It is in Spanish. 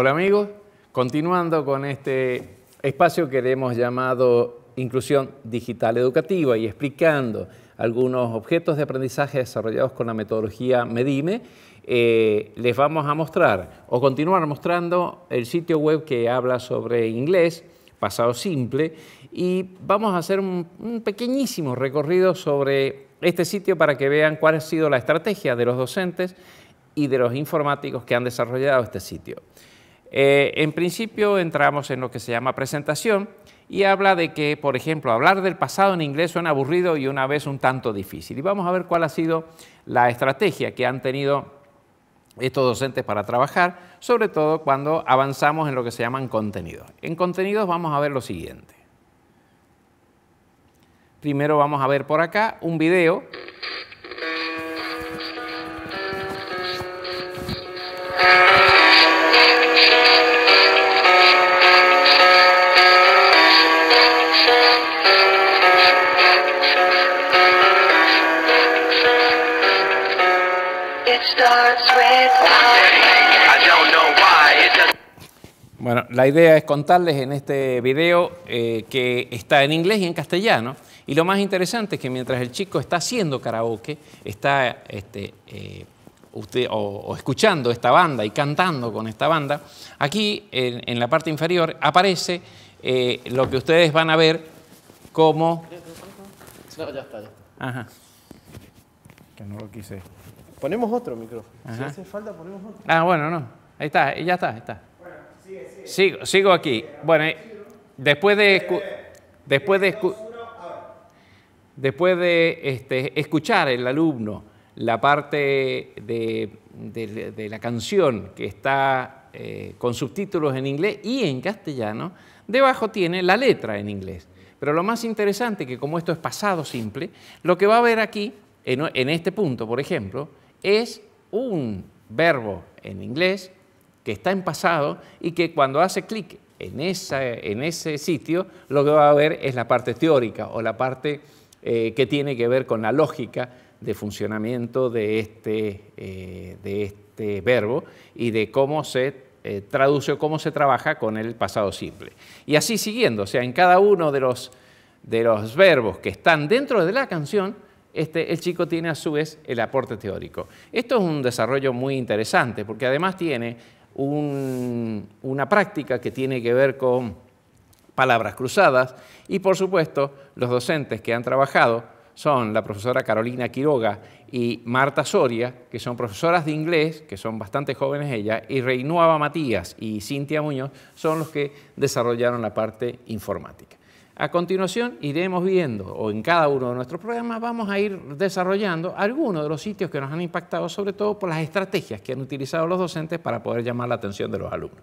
Hola amigos, continuando con este espacio que le hemos llamado Inclusión Digital Educativa y explicando algunos objetos de aprendizaje desarrollados con la metodología Medime, eh, les vamos a mostrar o continuar mostrando el sitio web que habla sobre inglés, pasado simple, y vamos a hacer un pequeñísimo recorrido sobre este sitio para que vean cuál ha sido la estrategia de los docentes y de los informáticos que han desarrollado este sitio. Eh, en principio entramos en lo que se llama presentación y habla de que, por ejemplo, hablar del pasado en inglés suena aburrido y una vez un tanto difícil. Y vamos a ver cuál ha sido la estrategia que han tenido estos docentes para trabajar, sobre todo cuando avanzamos en lo que se llaman contenidos. En contenidos vamos a ver lo siguiente. Primero vamos a ver por acá un video Bueno, la idea es contarles en este video eh, que está en inglés y en castellano. Y lo más interesante es que mientras el chico está haciendo karaoke, está este, eh, usted, o, escuchando esta banda y cantando con esta banda, aquí en, la parte inferior aparece eh, lo que ustedes van a ver como... ya está. Ya. Ajá. Que no lo quise. Ponemos otro micrófono. Si hace falta, ponemos otro. Ah, bueno, no. Ahí está, ya está, está. Bueno, sigue, sigue. Sigo, aquí. Bueno, eh, después de... Después de... Después de este, escuchar el alumno la parte de, la canción que está eh, con subtítulos en inglés y en castellano, debajo tiene la letra en inglés. Pero lo más interesante, que como esto es pasado simple, lo que va a ver aquí, en, en este punto, por ejemplo, es un verbo en inglés que está en pasado y que cuando hace clic en, ese sitio, lo que va a ver es la parte teórica o la parte eh, que tiene que ver con la lógica de funcionamiento de este, eh, este verbo y de cómo se eh, traduce o cómo se trabaja con el pasado simple. Y así siguiendo, o sea, en cada uno de los verbos que están dentro de la canción, este, el chico tiene a su vez el aporte teórico. Esto es un desarrollo muy interesante porque además tiene una práctica que tiene que ver con palabras cruzadas y por supuesto los docentes que han trabajado son la profesora Carolina Quiroga y Marta Soria, que son profesoras de inglés, que son bastante jóvenes ella, y Reinuava Matías y Cintia Muñoz son los que desarrollaron la parte informática. A continuación iremos viendo, o en cada uno de nuestros programas vamos a ir desarrollando algunos de los sitios que nos han impactado, sobre todo por las estrategias que han utilizado los docentes para poder llamar la atención de los alumnos.